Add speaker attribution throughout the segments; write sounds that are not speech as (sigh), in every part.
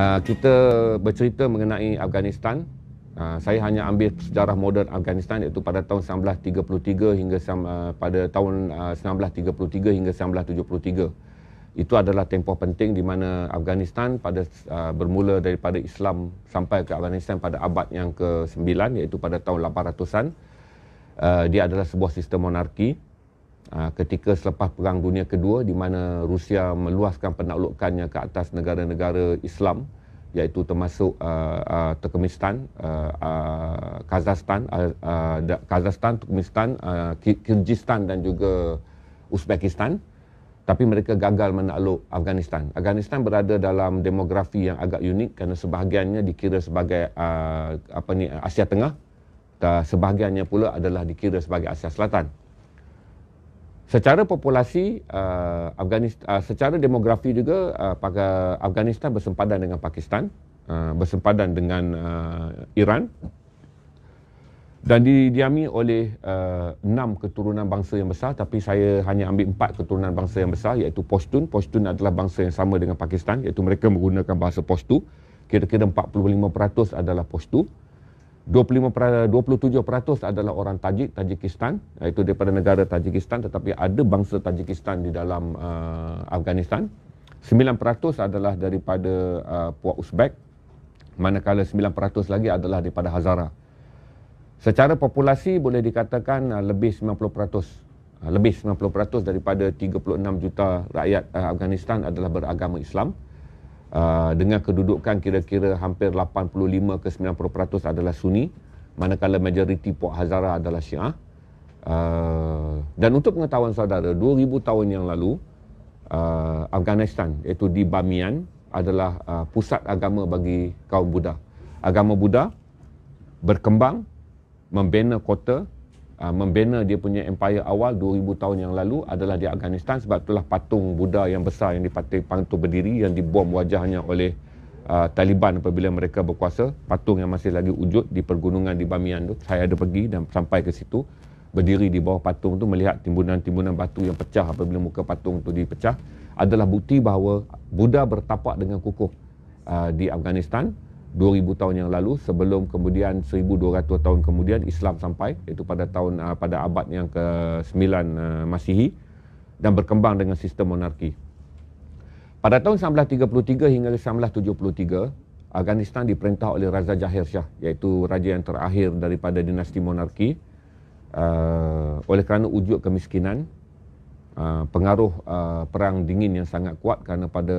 Speaker 1: Ah, kita bercerita mengenai Afghanistan. Uh, saya hanya ambil sejarah moden Afghanistan iaitu pada tahun 1933 hingga uh, pada tahun uh, 1933 hingga 1973. Itu adalah tempoh penting di mana Afghanistan pada uh, bermula daripada Islam sampai ke Afghanistan pada abad yang ke-9 iaitu pada tahun 800-an. Uh, dia adalah sebuah sistem monarki Ah, ketika selepas Perang Dunia Kedua di mana Rusia meluaskan penaklukannya ke atas negara-negara Islam iaitu termasuk uh, uh, Turkmenistan, uh, uh, Kazakhstan, uh, uh, Kazakhstan, Turkmenistan, uh, Kyrgyzstan dan juga Uzbekistan tapi mereka gagal menakluk Afghanistan. Afghanistan berada dalam demografi yang agak unik kerana sebahagiannya dikira sebagai uh, apa ni Asia Tengah dan sebahagiannya pula adalah dikira sebagai Asia Selatan. Secara populasi uh, Afghanistan uh, secara demografi juga uh, Afghanistan bersempadan dengan Pakistan, uh, bersempadan dengan uh, Iran dan didiami oleh uh, enam keturunan bangsa yang besar tapi saya hanya ambil empat keturunan bangsa yang besar iaitu Pashtun. Pashtun adalah bangsa yang sama dengan Pakistan iaitu mereka menggunakan bahasa Pashtu. Kira-kira 45% adalah Pashtu. 25 27% adalah orang Tajik Tajikistan iaitu daripada negara Tajikistan tetapi ada bangsa Tajikistan di dalam uh, Afghanistan 9% adalah daripada uh, puak Uzbek manakala 9% lagi adalah daripada Hazara secara populasi boleh dikatakan uh, lebih 90% uh, lebih 90% daripada 36 juta rakyat uh, Afghanistan adalah beragama Islam uh, dengan kedudukan kira-kira hampir 85 ke 90% adalah Sunni manakala majoriti Puak Hazara adalah Syiah. Uh, dan untuk pengetahuan saudara, 2000 tahun yang lalu uh, Afghanistan iaitu di Bamiyan adalah uh, pusat agama bagi kaum Buddha. Agama Buddha berkembang membina kota Ah, membina dia punya empire awal 2000 tahun yang lalu adalah di Afghanistan sebab itulah patung Buddha yang besar yang dipatung tu berdiri yang dibom wajahnya oleh uh, Taliban apabila mereka berkuasa patung yang masih lagi wujud di pergunungan di Bamiyan tu saya ada pergi dan sampai ke situ berdiri di bawah patung tu melihat timbunan-timbunan batu yang pecah apabila muka patung tu dipecah adalah bukti bahawa Buddha bertapak dengan kukuh uh, di Afghanistan 2000 tahun yang lalu sebelum kemudian 1200 tahun kemudian Islam sampai iaitu pada tahun uh, pada abad yang ke-9 uh, ah, Masihi dan berkembang dengan sistem monarki. Pada tahun 1933 hingga 1973, Afghanistan diperintah oleh Raja Jahir Shah iaitu raja yang terakhir daripada dinasti monarki uh, oleh kerana wujud kemiskinan uh, pengaruh uh, perang dingin yang sangat kuat kerana pada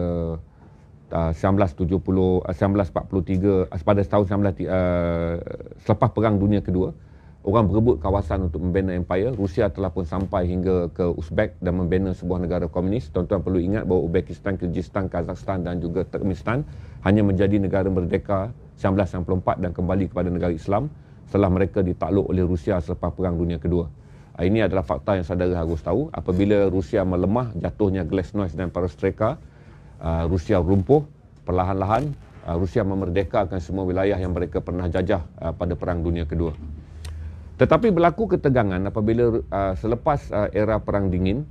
Speaker 1: uh, 1970 1943 uh, uh, pada tahun 19 uh, selepas perang dunia kedua orang berebut kawasan untuk membina empire Rusia telah pun sampai hingga ke Uzbek dan membina sebuah negara komunis tuan-tuan perlu ingat bahawa Uzbekistan Kyrgyzstan Kazakhstan dan juga Turkmenistan hanya menjadi negara merdeka 1994 dan kembali kepada negara Islam setelah mereka ditakluk oleh Rusia selepas perang dunia kedua uh, ini adalah fakta yang saudara harus tahu apabila Rusia melemah jatuhnya Glasnost dan Perestroika Ah, Rusia runtuh perlahan-lahan ah, Rusia memerdekakan semua wilayah yang mereka pernah jajah ah, pada Perang Dunia Kedua. Tetapi berlaku ketegangan apabila selepas era Perang Dingin,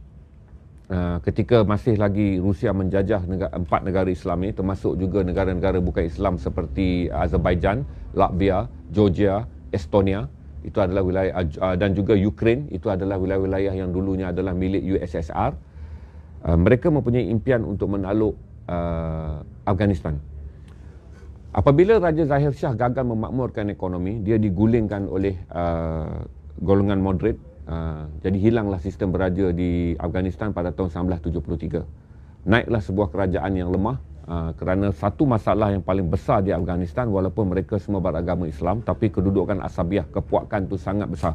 Speaker 1: ketika masih lagi Rusia menjajah empat negara Islam ini, termasuk juga negara-negara bukan Islam seperti Azerbaijan, Latvia, Georgia, Estonia, itu adalah wilayah dan juga Ukraine itu adalah wilayah-wilayah yang dulunya adalah milik USSR. Ah, mereka mempunyai impian untuk menaluk uh, ah, Afghanistan. Apabila Raja Zahir Shah gagal memakmurkan ekonomi, dia digulingkan oleh uh, golongan moderat. Uh, jadi hilanglah sistem beraja di Afghanistan pada tahun 1973. Naiklah sebuah kerajaan yang lemah uh, kerana satu masalah yang paling besar di Afghanistan walaupun mereka semua beragama Islam tapi kedudukan asabiah, kepuakan itu sangat besar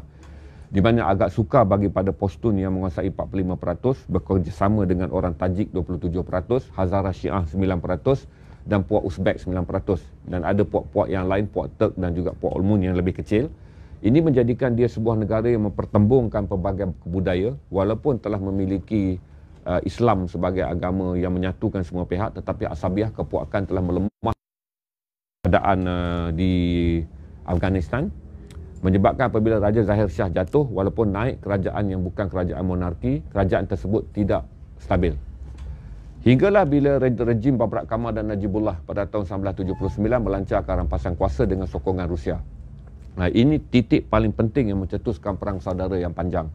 Speaker 1: di mana agak sukar bagi pada postun yang menguasai 45% bekerjasama dengan orang Tajik 27%, Hazara Syiah 9% dan puak Uzbek 9% dan ada puak-puak yang lain, puak Turk dan juga puak Olmun yang lebih kecil. Ini menjadikan dia sebuah negara yang mempertembungkan pelbagai budaya walaupun telah memiliki uh, Islam sebagai agama yang menyatukan semua pihak tetapi Asabiah kepuakan telah melemah keadaan uh, di Afghanistan menyebabkan apabila Raja Zahir Shah jatuh walaupun naik kerajaan yang bukan kerajaan monarki kerajaan tersebut tidak stabil hinggalah bila rejim Babrak Kamar dan Najibullah pada tahun 1979 melancar melancarkan pasang kuasa dengan sokongan Rusia nah, ini titik paling penting yang mencetuskan perang saudara yang panjang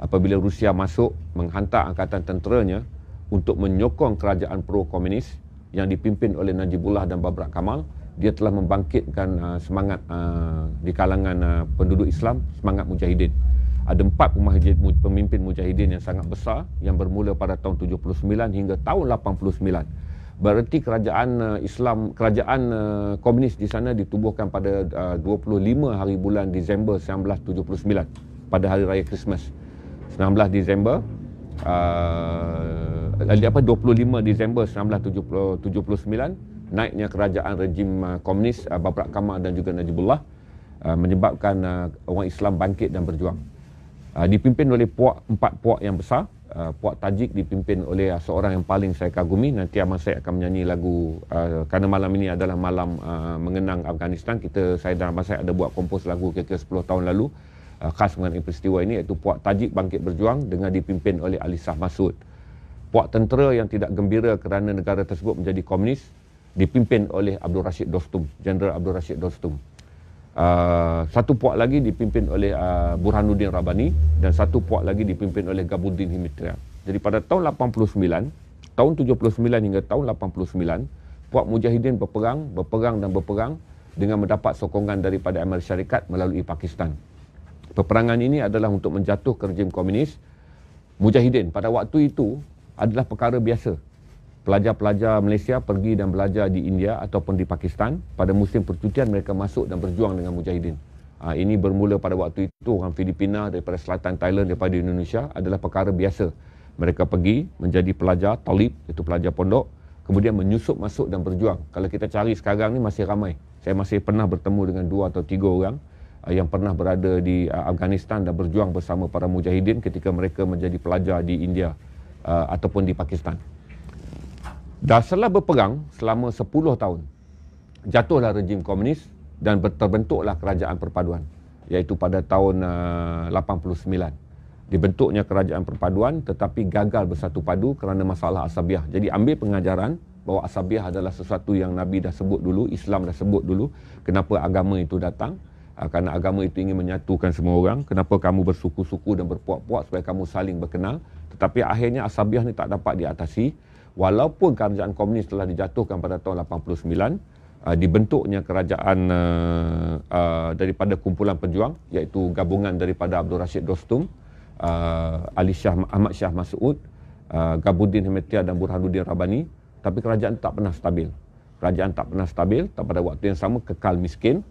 Speaker 1: apabila Rusia masuk menghantar angkatan tenteranya untuk menyokong kerajaan pro-komunis yang dipimpin oleh Najibullah dan Babrak Kamal dia telah membangkitkan uh, semangat uh, di kalangan uh, penduduk Islam, semangat mujahidin. Ada empat pemahjid, pemimpin mujahidin yang sangat besar yang bermula pada tahun 79 hingga tahun 89. Bererti kerajaan uh, Islam, kerajaan uh, komunis di sana ditubuhkan pada uh, 25 hari bulan Disember 1979 pada hari raya Christmas. 19 Disember uh, apa 25 Disember 1979 naiknya kerajaan rejim uh, komunis uh, Babrak Kamar dan juga Najibullah uh, menyebabkan uh, orang Islam bangkit dan berjuang. dipimpin oleh puak empat puak yang besar, puak Tajik dipimpin oleh seorang yang paling saya kagumi nanti amat saya akan menyanyi lagu uh, kerana malam ini adalah malam mengenang Afghanistan. Kita saya dan amat saya ada buat kompos lagu kira-kira 10 tahun lalu uh, khas mengenai peristiwa ini iaitu puak Tajik bangkit berjuang dengan dipimpin oleh Ali Shah Masud. Puak tentera yang tidak gembira kerana negara tersebut menjadi komunis dipimpin oleh Abdul Rashid Dostum, Jeneral Abdul Rashid Dostum. Uh, satu puak lagi dipimpin oleh uh, Burhanuddin Rabani dan satu puak lagi dipimpin oleh Gabuddin Himitria. Jadi pada tahun 89, tahun 79 hingga tahun 89, puak Mujahidin berperang, berperang dan berperang dengan mendapat sokongan daripada Amerika Syarikat melalui Pakistan. Peperangan ini adalah untuk menjatuhkan rejim komunis Mujahidin pada waktu itu adalah perkara biasa pelajar-pelajar Malaysia pergi dan belajar di India ataupun di Pakistan pada musim percutian mereka masuk dan berjuang dengan Mujahidin. Ha, ini bermula pada waktu itu orang Filipina daripada selatan Thailand daripada Indonesia adalah perkara biasa. Mereka pergi menjadi pelajar talib itu pelajar pondok kemudian menyusup masuk dan berjuang. Kalau kita cari sekarang ni masih ramai. Saya masih pernah bertemu dengan dua atau tiga orang ah, yang pernah berada di ah, Afghanistan dan berjuang bersama para mujahidin ketika mereka menjadi pelajar di India ataupun di Pakistan. Dah setelah berperang selama 10 tahun, jatuhlah rejim komunis dan terbentuklah kerajaan perpaduan iaitu pada tahun eh, uh, 89. Dibentuknya kerajaan perpaduan tetapi gagal bersatu padu kerana masalah Asabiah. Jadi ambil pengajaran bahawa Asabiah adalah sesuatu yang Nabi dah sebut dulu, Islam dah sebut dulu kenapa agama itu datang. Uh, kerana agama itu ingin menyatukan semua orang. Kenapa kamu bersuku-suku dan berpuak-puak supaya kamu saling berkenal. Tetapi akhirnya Asabiah ni tak dapat diatasi walaupun kerajaan komunis telah dijatuhkan pada tahun 89 uh, dibentuknya kerajaan uh, uh, daripada kumpulan pejuang iaitu gabungan daripada Abdul Rashid Dostum uh, Ali Shah Ahmad Shah Masud uh, Gabuddin Hemetia dan Burhanuddin Rabani tapi kerajaan tak pernah stabil kerajaan tak pernah stabil tak pada waktu yang sama kekal miskin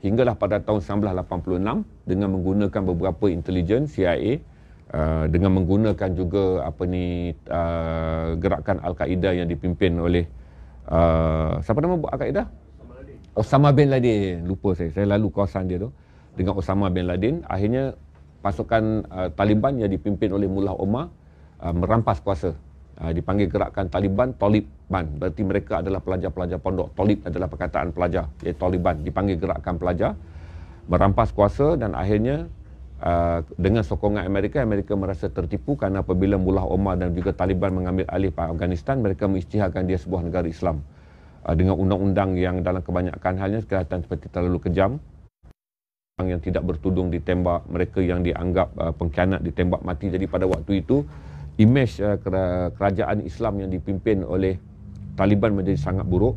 Speaker 1: hinggalah pada tahun 1986 dengan menggunakan beberapa intelijen CIA Uh, dengan menggunakan juga apa ni uh, gerakan al-Qaeda yang dipimpin oleh uh, siapa nama buat al-Qaeda? Osama bin Laden. Lupa saya. Saya lalu kawasan dia tu dengan Osama bin Laden akhirnya pasukan uh, Taliban yang dipimpin oleh Mullah Omar uh, merampas kuasa. Uh, dipanggil gerakan Taliban Taliban. Berarti mereka adalah pelajar-pelajar pondok. Talib adalah perkataan pelajar. Ya Taliban dipanggil gerakan pelajar merampas kuasa dan akhirnya Uh, dengan sokongan Amerika, Amerika merasa tertipu kerana apabila Mullah Omar dan juga Taliban mengambil alih Afghanistan, mereka mengisytiharkan dia sebuah negara Islam uh, dengan undang-undang yang dalam kebanyakan halnya kelihatan seperti terlalu kejam Orang yang tidak bertudung ditembak mereka yang dianggap uh, pengkhianat ditembak mati, jadi pada waktu itu imej uh, kerajaan Islam yang dipimpin oleh Taliban menjadi sangat buruk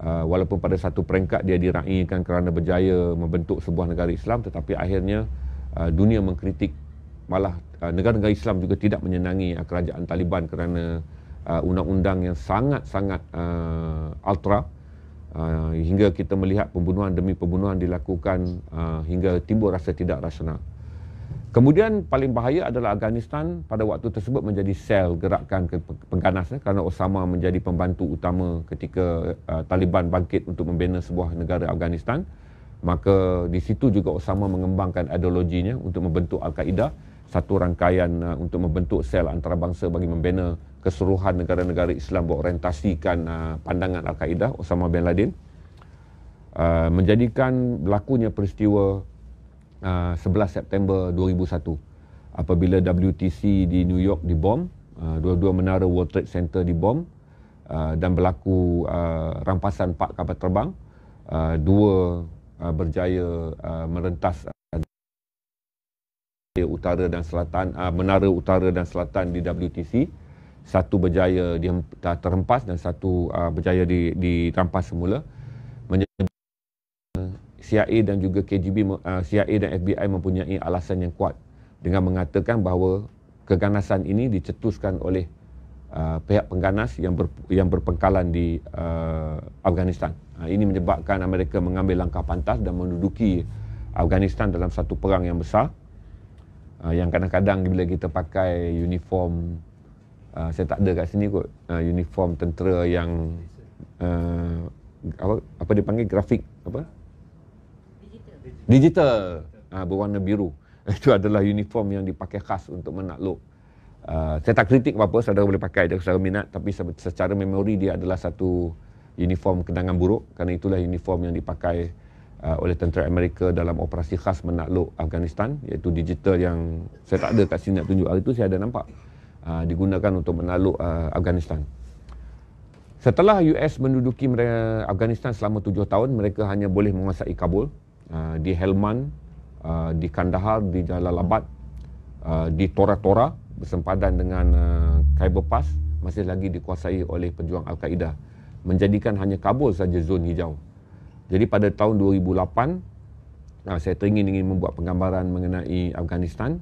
Speaker 1: uh, walaupun pada satu peringkat dia diraihkan kerana berjaya membentuk sebuah negara Islam tetapi akhirnya Ah, dunia mengkritik malah ah, negara-negara Islam juga tidak menyenangi ah, kerajaan Taliban kerana undang-undang yang sangat-sangat ultra hingga kita melihat pembunuhan demi pembunuhan dilakukan hingga timbul rasa tidak rasional. Kemudian paling bahaya adalah Afghanistan pada waktu tersebut menjadi sel gerakan pengganasnya kerana Osama menjadi pembantu utama ketika Taliban bangkit untuk membina sebuah negara Afghanistan maka di situ juga Osama mengembangkan ideologinya untuk membentuk Al-Qaeda satu rangkaian uh, untuk membentuk sel antarabangsa bagi membina keseluruhan negara-negara Islam berorientasikan uh, pandangan Al-Qaeda Osama bin Laden uh, menjadikan berlakunya peristiwa uh, 11 September 2001 apabila WTC di New York dibom uh, dua-dua menara World Trade Center dibom uh, dan berlaku uh, rampasan empat kapal terbang uh, dua uh, berjaya uh, merentas uh, utara dan selatan uh, menara utara dan selatan di WTC satu berjaya di, uh, terhempas dan satu uh, berjaya di, ditampas semula uh, CIA dan juga KGB uh, CIA dan FBI mempunyai alasan yang kuat dengan mengatakan bahawa keganasan ini dicetuskan oleh uh, pihak pengganas yang ber, yang berpengkalan di uh, Afghanistan. Uh, ini menyebabkan Amerika mengambil langkah pantas dan menduduki Afghanistan dalam satu perang yang besar. Uh, yang kadang-kadang bila kita pakai uniform uh, saya tak ada kat sini kot. Uh, uniform tentera yang uh, apa apa dipanggil grafik apa? Digital. Digital. Ah uh, berwarna biru. (laughs) Itu adalah uniform yang dipakai khas untuk menakluk Ah, saya tak kritik apa-apa, saudara boleh pakai dia, saudara minat. Tapi secara memori dia adalah satu uniform kenangan buruk. Kerana itulah uniform yang dipakai uh, oleh tentera Amerika dalam operasi khas menakluk Afghanistan, Iaitu digital yang saya tak ada kat sini nak tunjuk hari itu, saya ada nampak. Uh, digunakan untuk menakluk uh, Afghanistan. Setelah US menduduki Afghanistan selama tujuh tahun, mereka hanya boleh menguasai Kabul. Uh, di Helmand, uh, di Kandahar, di Jalalabad, uh, di Tora Tora, uh, bersempadan dengan uh, eh, Khyber Pass masih lagi dikuasai oleh pejuang Al-Qaeda menjadikan hanya Kabul saja zon hijau. Jadi pada tahun 2008 uh, saya teringin ingin membuat penggambaran mengenai Afghanistan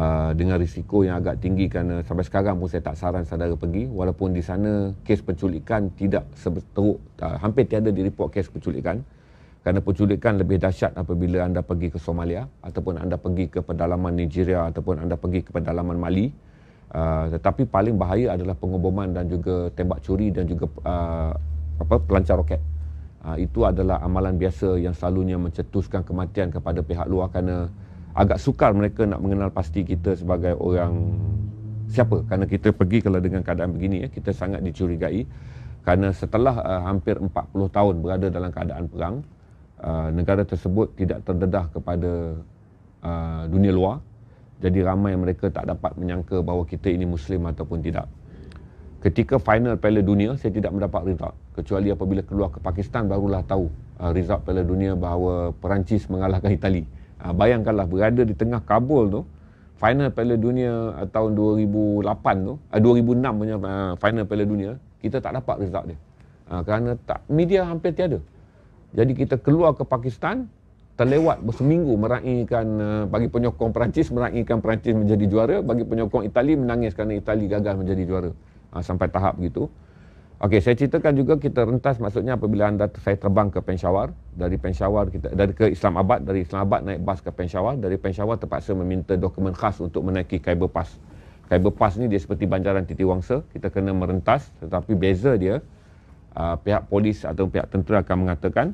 Speaker 1: uh, dengan risiko yang agak tinggi kerana sampai sekarang pun saya tak saran saudara pergi walaupun di sana kes penculikan tidak seteruk uh, ah, hampir tiada direport kes penculikan. Kerana penculikan lebih dahsyat apabila anda pergi ke Somalia ataupun anda pergi ke pedalaman Nigeria ataupun anda pergi ke pedalaman Mali. Uh, tetapi paling bahaya adalah pengoboman dan juga tembak curi dan juga uh, apa pelancar roket. Uh, itu adalah amalan biasa yang selalunya mencetuskan kematian kepada pihak luar kerana agak sukar mereka nak mengenal pasti kita sebagai orang siapa kerana kita pergi kalau dengan keadaan begini ya kita sangat dicurigai kerana setelah uh, hampir 40 tahun berada dalam keadaan perang Ah, negara tersebut tidak terdedah kepada uh, dunia luar jadi ramai mereka tak dapat menyangka bahawa kita ini muslim ataupun tidak ketika final Piala Dunia saya tidak mendapat result kecuali apabila keluar ke Pakistan barulah tahu uh, result Piala Dunia bahawa Perancis mengalahkan Itali uh, bayangkanlah berada di tengah Kabul tu final Piala Dunia uh, tahun 2008 tu uh, 2006 punya uh, final Piala Dunia kita tak dapat result dia uh, kerana tak media hampir tiada jadi kita keluar ke Pakistan, terlewat berseminggu meraihkan eh, bagi penyokong Perancis, meraihkan Perancis menjadi juara, bagi penyokong Itali menangis kerana Itali gagal menjadi juara. Uh, sampai tahap begitu. Okey, saya ceritakan juga kita rentas maksudnya apabila anda saya terbang ke Peshawar, dari Peshawar kita dari ke Islamabad, dari Islamabad naik bas ke Peshawar, dari Peshawar terpaksa meminta dokumen khas untuk menaiki Khyber Pass. Khyber Pass ni dia seperti banjaran titi titiwangsa, kita kena merentas tetapi beza dia uh, pihak polis atau pihak tentera akan mengatakan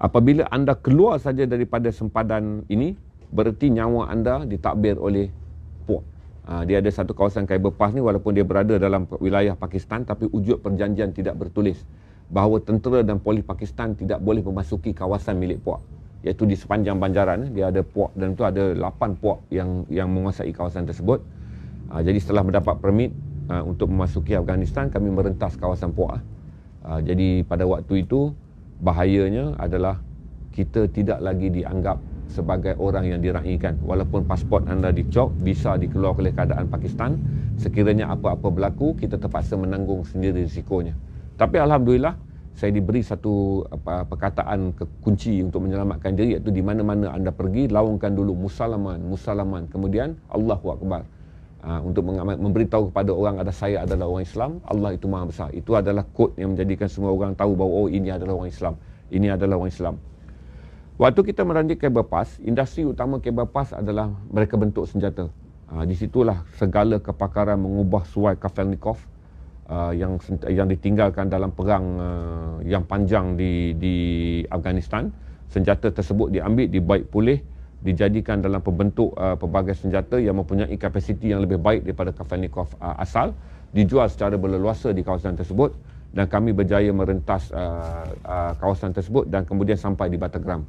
Speaker 1: apabila anda keluar saja daripada sempadan ini bererti nyawa anda ditakbir oleh puak uh, dia ada satu kawasan Khyber Pass ni walaupun dia berada dalam wilayah Pakistan tapi wujud perjanjian tidak bertulis bahawa tentera dan polis Pakistan tidak boleh memasuki kawasan milik puak iaitu di sepanjang banjaran dia ada puak dan itu ada 8 puak yang yang menguasai kawasan tersebut ah, jadi setelah mendapat permit Ah, untuk memasuki Afghanistan kami merentas kawasan Puak. Ah. Ah, jadi pada waktu itu bahayanya adalah kita tidak lagi dianggap sebagai orang yang diraihkan walaupun pasport anda dicok bisa dikeluarkan oleh keadaan Pakistan sekiranya apa-apa berlaku kita terpaksa menanggung sendiri risikonya tapi alhamdulillah saya diberi satu apa perkataan kunci untuk menyelamatkan diri iaitu di mana-mana anda pergi laungkan dulu musalaman musalaman kemudian Allahu akbar Ah, untuk memberitahu kepada orang ada saya adalah orang Islam, Allah itu Maha Besar. Itu adalah kod yang menjadikan semua orang tahu bahawa oh ini adalah orang Islam. Ini adalah orang Islam. Waktu kita merancang kabel pas, industri utama kabel pas adalah mereka bentuk senjata. Ha, di situlah segala kepakaran mengubah suai Kafelnikov uh, ah, yang yang ditinggalkan dalam perang uh, yang panjang di di Afghanistan. Senjata tersebut diambil, dibaik pulih, dijadikan dalam pembentuk uh, pelbagai senjata yang mempunyai kapasiti yang lebih baik daripada Kafelnikov uh, asal dijual secara berleluasa di kawasan tersebut dan kami berjaya merentas uh, uh, kawasan tersebut dan kemudian sampai di Batagram.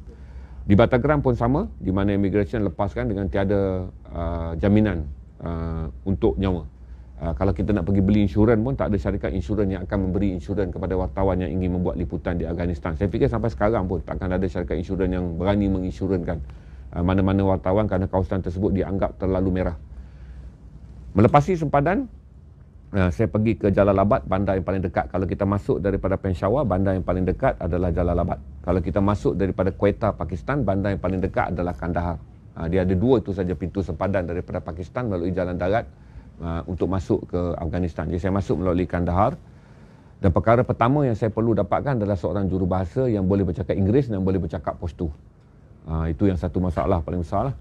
Speaker 1: Di Batagram pun sama di mana immigration lepaskan dengan tiada uh, jaminan uh, untuk nyawa. Uh, kalau kita nak pergi beli insurans pun tak ada syarikat insurans yang akan memberi insurans kepada wartawan yang ingin membuat liputan di Afghanistan. Saya fikir sampai sekarang pun takkan ada syarikat insurans yang berani menginsurankan Ah, mana-mana wartawan kerana kawasan tersebut dianggap terlalu merah. Melepasi sempadan, ah, saya pergi ke Jalan Labat, bandar yang paling dekat. Kalau kita masuk daripada Peshawar, bandar yang paling dekat adalah Jalan Labat. Kalau kita masuk daripada Quetta, Pakistan, bandar yang paling dekat adalah Kandahar. Ah, dia ada dua itu saja pintu sempadan daripada Pakistan melalui jalan darat untuk masuk ke Afghanistan. Jadi saya masuk melalui Kandahar. Dan perkara pertama yang saya perlu dapatkan adalah seorang jurubahasa yang boleh bercakap Inggeris dan boleh bercakap Pashto. Ah, itu yang satu masalah paling besar lah.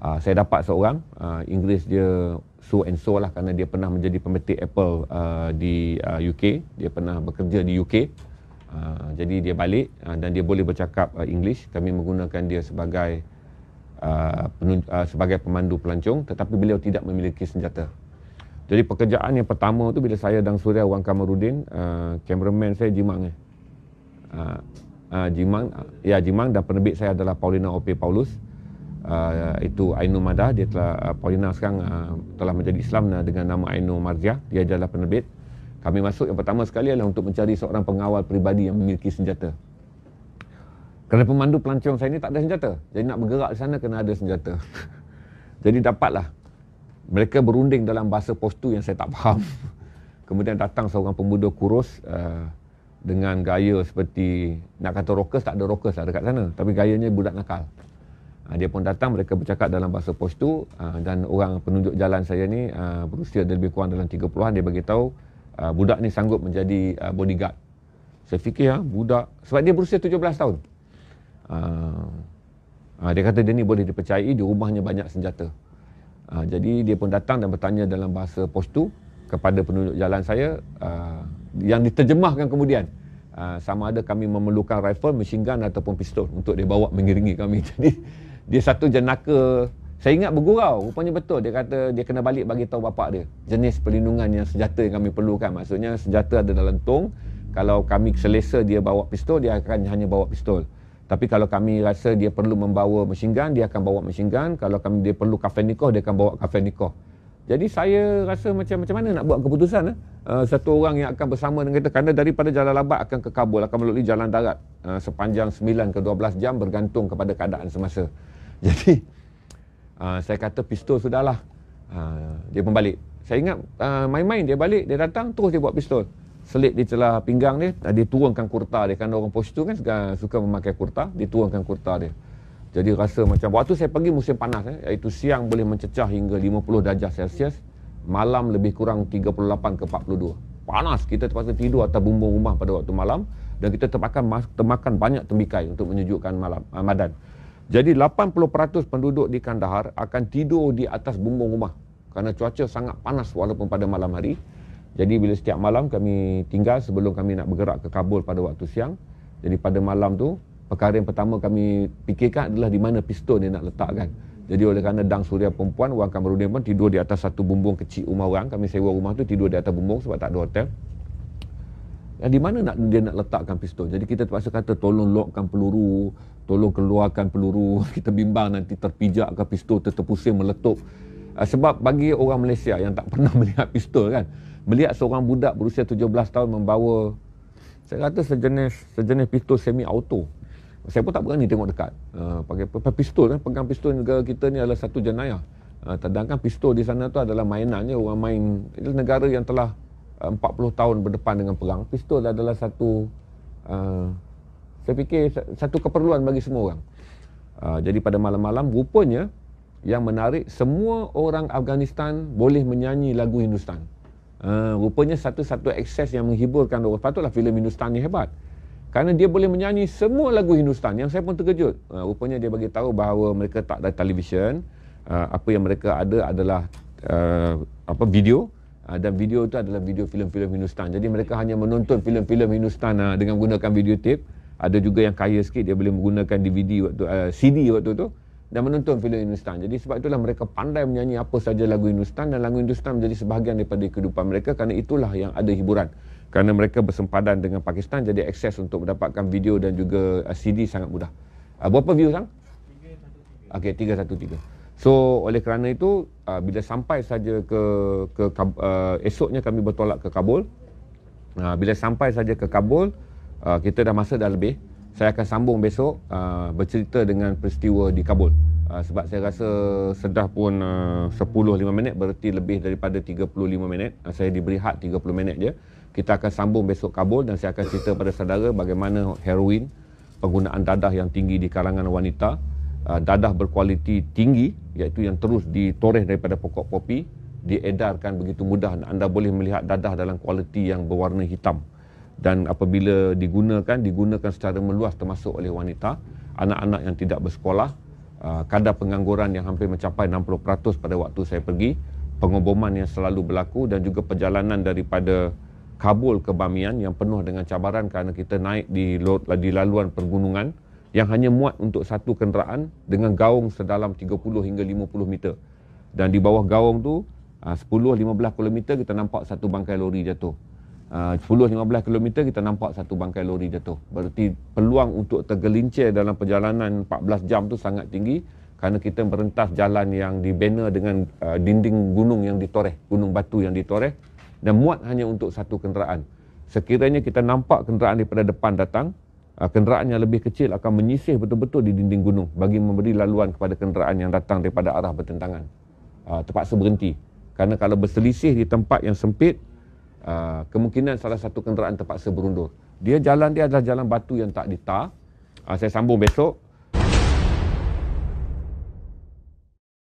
Speaker 1: Uh, saya dapat seorang, uh, Inggeris dia so and so lah kerana dia pernah menjadi pemetik Apple uh, di uh, UK. Dia pernah bekerja di UK. Uh, jadi dia balik uh, dan dia boleh bercakap uh, English. Kami menggunakan dia sebagai uh, penun- uh, sebagai pemandu pelancong tetapi beliau tidak memiliki senjata. Jadi pekerjaan yang pertama tu bila saya dan Surya Wang Kamarudin, uh, cameraman saya jimat. Uh, uh, Jimang uh, ya Jimang dan penerbit saya adalah Paulina OP Paulus uh, itu Ainu Mada dia telah uh, Paulina sekarang uh, telah menjadi Islam uh, dengan nama Ainu Marzia dia adalah penerbit kami masuk yang pertama sekali adalah untuk mencari seorang pengawal peribadi yang memiliki senjata kerana pemandu pelancong saya ini tak ada senjata jadi nak bergerak di sana kena ada senjata (laughs) jadi dapatlah mereka berunding dalam bahasa postu yang saya tak faham (laughs) kemudian datang seorang pemuda kurus uh, dengan gaya seperti nak kata rokes tak ada rokes lah dekat sana tapi gayanya budak nakal uh, dia pun datang mereka bercakap dalam bahasa postu uh, ah, dan orang penunjuk jalan saya ni uh, berusia dia lebih kurang dalam 30-an dia bagi tahu uh, budak ni sanggup menjadi uh, bodyguard saya fikir ha, budak sebab dia berusia 17 tahun uh, uh, dia kata dia ni boleh dipercayai di rumahnya banyak senjata uh, jadi dia pun datang dan bertanya dalam bahasa postu kepada penunjuk jalan saya uh, yang diterjemahkan kemudian uh, sama ada kami memerlukan rifle, machine gun ataupun pistol untuk dia bawa mengiringi kami. (laughs) Jadi dia satu jenaka saya ingat bergurau rupanya betul dia kata dia kena balik bagi tahu bapak dia jenis perlindungan yang senjata yang kami perlukan maksudnya senjata ada dalam tong kalau kami selesa dia bawa pistol dia akan hanya bawa pistol tapi kalau kami rasa dia perlu membawa machine gun dia akan bawa machine gun kalau kami dia perlu kafe nikah dia akan bawa kafe nikah jadi saya rasa macam macam mana nak buat keputusan eh? uh, satu orang yang akan bersama dengan kita kerana daripada jalan labat akan ke Kabul akan melalui jalan darat uh, sepanjang 9 ke 12 jam bergantung kepada keadaan semasa. (laughs) Jadi uh, saya kata pistol sudahlah. Uh, dia pun balik. Saya ingat uh, main-main dia balik, dia datang terus dia buat pistol. Selit di celah pinggang dia, dia turunkan kurta dia. Kerana orang postu kan suka memakai kurta, dia turunkan kurta dia. Jadi rasa macam waktu saya pergi musim panas eh, iaitu siang boleh mencecah hingga 50 darjah Celsius, malam lebih kurang 38 ke 42. Panas, kita terpaksa tidur atas bumbung rumah pada waktu malam dan kita terpakan termakan banyak tembikai untuk menyejukkan malam Ramadan. Eh, jadi 80% penduduk di Kandahar akan tidur di atas bumbung rumah kerana cuaca sangat panas walaupun pada malam hari. Jadi bila setiap malam kami tinggal sebelum kami nak bergerak ke Kabul pada waktu siang, jadi pada malam tu perkara yang pertama kami fikirkan adalah di mana piston dia nak letakkan. Jadi oleh kerana dang suria perempuan, Wang Kamarudin pun tidur di atas satu bumbung kecil rumah orang. Kami sewa rumah tu tidur di atas bumbung sebab tak ada hotel. Dan ya, di mana nak, dia nak letakkan piston? Jadi kita terpaksa kata tolong lockkan peluru, tolong keluarkan peluru. (laughs) Kita bimbang nanti terpijak ke piston terpusing meletup. Ah, sebab bagi orang Malaysia yang tak (laughs) pernah melihat pistol kan, melihat seorang budak berusia 17 tahun membawa saya kata sejenis sejenis pistol semi auto saya pun tak berani tengok dekat uh, pakai pistol eh. pegang pistol negara kita ni adalah satu jenayah eh, sedangkan uh, pistol di sana tu adalah mainannya orang main negara yang telah 40 eh, tahun berdepan dengan perang pistol adalah satu uh, saya fikir satu keperluan bagi semua orang uh, jadi pada malam-malam rupanya yang menarik semua orang Afghanistan boleh menyanyi lagu Hindustan uh, rupanya satu-satu akses yang menghiburkan orang patutlah filem Hindustan ni hebat kerana dia boleh menyanyi semua lagu Hindustan yang saya pun terkejut. Uh, rupanya dia bagi tahu bahawa mereka tak ada televisyen. Uh, apa yang mereka ada adalah uh, apa video uh, dan video itu adalah video filem-filem Hindustan. Jadi mereka hanya menonton filem-filem Hindustan uh, dengan menggunakan videotape. Ada juga yang kaya sikit dia boleh menggunakan DVD waktu uh, CD waktu itu dan menonton filem Hindustan. Jadi sebab itulah mereka pandai menyanyi apa saja lagu Hindustan dan lagu Hindustan menjadi sebahagian daripada kehidupan mereka kerana itulah yang ada hiburan kerana mereka bersempadan dengan Pakistan jadi akses untuk mendapatkan video dan juga uh, CD sangat mudah. Uh, berapa view sang? 313. Okey, 313. So oleh kerana itu uh, bila sampai saja ke ke uh, esoknya kami bertolak ke Kabul. Uh, bila sampai saja ke Kabul, uh, kita dah masa dah lebih. Saya akan sambung besok uh, bercerita dengan peristiwa di Kabul. Uh, sebab saya rasa sedah pun uh, 10 5 minit berarti lebih daripada 35 minit. Uh, saya diberi hak 30 minit je kita akan sambung besok Kabul dan saya akan cerita pada saudara bagaimana heroin penggunaan dadah yang tinggi di kalangan wanita uh, dadah berkualiti tinggi iaitu yang terus ditoreh daripada pokok popi diedarkan begitu mudah anda boleh melihat dadah dalam kualiti yang berwarna hitam dan apabila digunakan digunakan secara meluas termasuk oleh wanita anak-anak yang tidak bersekolah uh, kadar pengangguran yang hampir mencapai 60% pada waktu saya pergi pengoboman yang selalu berlaku dan juga perjalanan daripada Kabul ke Bamian yang penuh dengan cabaran kerana kita naik di, di laluan pergunungan yang hanya muat untuk satu kenderaan dengan gaung sedalam 30 hingga 50 meter. Dan di bawah gaung tu 10-15 ah, km kita nampak satu bangkai lori jatuh. 10-15 ah, km kita nampak satu bangkai lori jatuh. Berarti peluang untuk tergelincir dalam perjalanan 14 jam tu sangat tinggi kerana kita merentas jalan yang dibina dengan ah, dinding gunung yang ditoreh, gunung batu yang ditoreh dan muat hanya untuk satu kenderaan. Sekiranya kita nampak kenderaan daripada depan datang, ah, kenderaan yang lebih kecil akan menyisih betul-betul di dinding gunung bagi memberi laluan kepada kenderaan yang datang daripada arah bertentangan. Ah, terpaksa berhenti. Kerana kalau berselisih di tempat yang sempit, ah, kemungkinan salah satu kenderaan terpaksa berundur. Dia jalan dia adalah jalan batu yang tak ditar. Saya sambung besok.